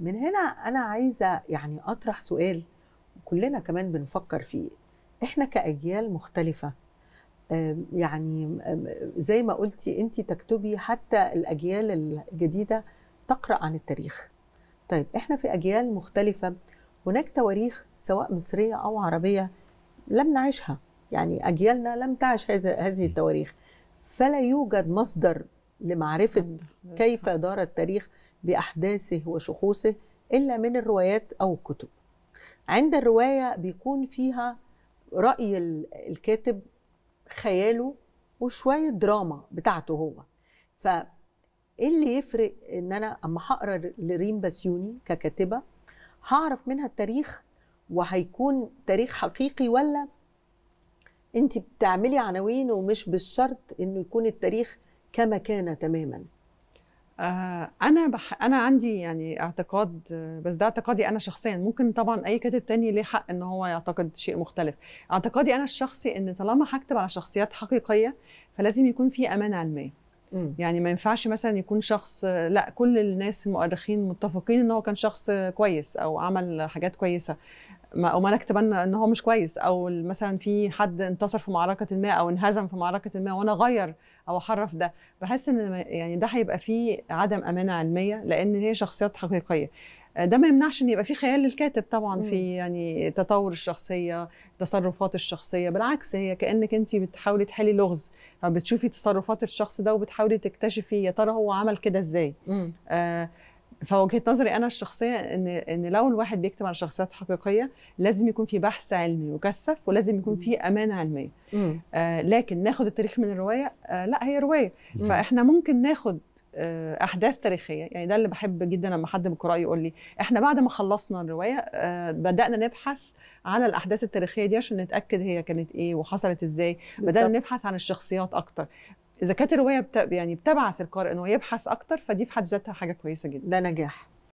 من هنا انا عايزه يعني اطرح سؤال كلنا كمان بنفكر فيه احنا كاجيال مختلفه يعني زي ما قلتي انت تكتبي حتى الاجيال الجديده تقرا عن التاريخ طيب احنا في اجيال مختلفه هناك تواريخ سواء مصريه او عربيه لم نعيشها يعني اجيالنا لم تعش هذه التواريخ فلا يوجد مصدر لمعرفه كيف دار التاريخ باحداثه وشخوصه الا من الروايات او الكتب عند الروايه بيكون فيها راي الكاتب خياله وشويه دراما بتاعته هو ف ايه اللي يفرق ان انا اما هقرا لريم بسيوني ككاتبه هعرف منها التاريخ وهيكون تاريخ حقيقي ولا انت بتعملي عناوين ومش بالشرط انه يكون التاريخ كما كان تماما آه، انا بح... انا عندي يعني اعتقاد بس ده اعتقادي انا شخصيا ممكن طبعا اي كاتب تاني ليه حق ان هو يعتقد شيء مختلف اعتقادي انا الشخصي ان طالما هكتب على شخصيات حقيقيه فلازم يكون في امانه علميه يعني ما ينفعش مثلا يكون شخص لا كل الناس المؤرخين متفقين ان هو كان شخص كويس او عمل حاجات كويسه او ما نكتب ان هو مش كويس او مثلا في حد انتصر في معركه ما او انهزم في معركه ما وانا اغير او احرف ده بحس ان يعني ده هيبقى فيه عدم امانه علميه لان هي شخصيات حقيقيه آه، ده ما يمنعش ان يبقى في خيال للكاتب طبعا في يعني تطور الشخصيه تصرفات الشخصيه بالعكس هي كانك انت بتحاولي تحلي لغز بتشوفي تصرفات الشخص ده وبتحاولي تكتشفي يا ترى هو عمل كده ازاي آه فوجهه نظري انا الشخصيه ان ان لو الواحد بيكتب على شخصيات حقيقيه لازم يكون في بحث علمي مكثف ولازم يكون في امانه علميه آه لكن ناخد التاريخ من الروايه آه لا هي روايه مم. فاحنا ممكن ناخد آه، احداث تاريخيه يعني ده اللي بحب جدا لما حد من القراء يقول لي احنا بعد ما خلصنا الروايه آه، بدانا نبحث على الاحداث التاريخيه دي عشان نتاكد هي كانت ايه وحصلت ازاي بدانا نبحث عن الشخصيات اكتر اذا كانت الروايه بت... يعني بتبعث القارئ انه يبحث اكتر فدي في حد ذاتها حاجه كويسه جدا ده نجاح